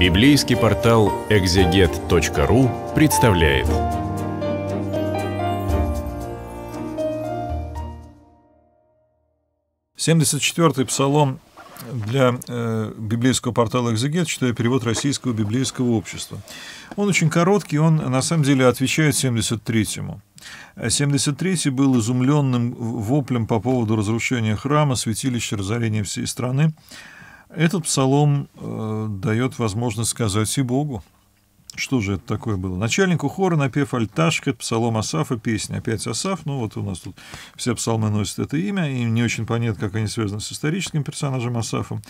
Библейский портал экзегет.ру представляет. Семьдесят четвертый псалом для э, библейского портала «Экзегет», читаю перевод Российского библейского общества. Он очень короткий, он на самом деле отвечает 73-му. 73-й был изумленным воплем по поводу разрушения храма, святилища, разорения всей страны. Этот псалом э, дает возможность сказать и Богу. Что же это такое было? Начальнику хора, напев «Альташка», псалом Асафа, песня. Опять Асаф, ну вот у нас тут все псалмы носят это имя, и не очень понятно, как они связаны с историческим персонажем Асафом.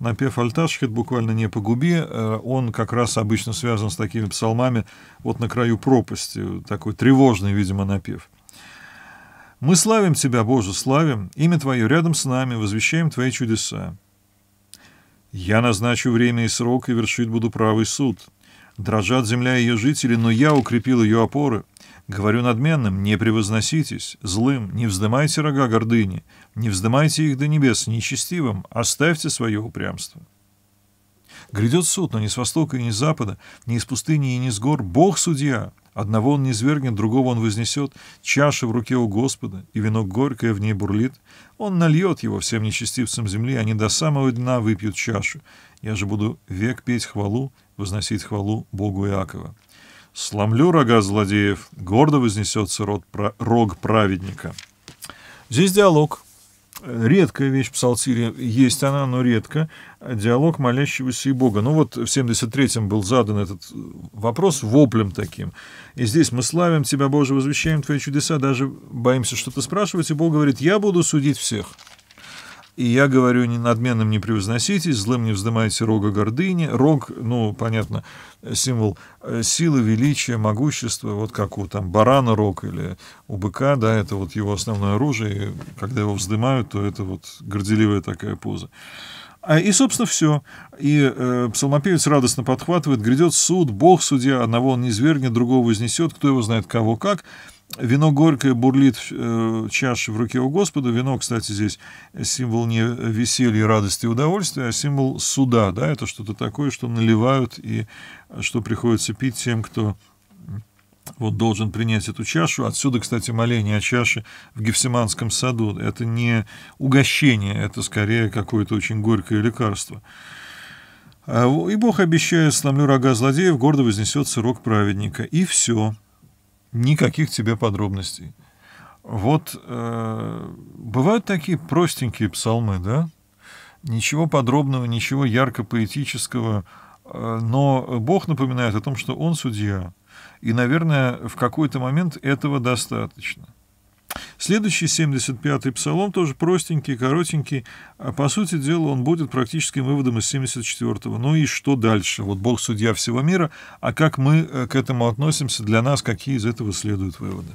Напев «Альташхет» буквально не погуби, э, он как раз обычно связан с такими псалмами вот на краю пропасти, такой тревожный, видимо, напев. «Мы славим Тебя, Боже, славим, имя Твое рядом с нами, возвещаем Твои чудеса. Я назначу время и срок, и вершить буду правый суд. Дрожат земля и ее жители, но я укрепил ее опоры. Говорю надменным, не превозноситесь, злым, не вздымайте рога гордыни, не вздымайте их до небес, нечестивым, оставьте свое упрямство. Грядет суд, но не с востока и не с запада, не из пустыни и не с гор. Бог судья, Одного он не низвергнет, другого он вознесет. Чаша в руке у Господа, и вино горькое в ней бурлит. Он нальет его всем нечестивцам земли, они до самого дна выпьют чашу. Я же буду век петь хвалу, возносить хвалу Богу Иакова. Сломлю рога злодеев, гордо вознесется род, рог праведника. Здесь диалог редкая вещь в псалтире, есть она, но редко, диалог молящегося и Бога. Ну вот в 73-м был задан этот вопрос воплем таким. И здесь мы славим Тебя, Боже, возвещаем Твои чудеса, даже боимся что-то спрашивать, и Бог говорит, я буду судить всех. И я говорю, не надменным не превозноситесь, злым не вздымайте рога гордыни. Рог, ну, понятно, символ э, силы, величия, могущества, вот как у там барана рог или у быка, да, это вот его основное оружие. И когда его вздымают, то это вот горделивая такая поза. А, и, собственно, все. И э, псалмопевец радостно подхватывает, грядет суд, Бог судья, одного он не звергнет, другого вознесет, кто его знает кого как. Вино горькое бурлит э, чаша в руке у Господа. Вино, кстати, здесь символ не веселья, радости и удовольствия, а символ суда. Да? Это что-то такое, что наливают и э, что приходится пить тем, кто вот должен принять эту чашу. Отсюда, кстати, моление о чаше в Гефсиманском саду. Это не угощение, это скорее какое-то очень горькое лекарство. А, и Бог обещает, сломлю рога злодеев, гордо вознесется рог праведника. И все никаких тебе подробностей. Вот э, бывают такие простенькие псалмы, да? Ничего подробного, ничего ярко-поэтического, э, но Бог напоминает о том, что Он судья. И, наверное, в какой-то момент этого достаточно. Следующий 75-й псалом тоже простенький, коротенький. А По сути дела, он будет практическим выводом из 74-го. Ну и что дальше? Вот Бог судья всего мира, а как мы э, к этому относимся, для нас какие из этого следуют выводы?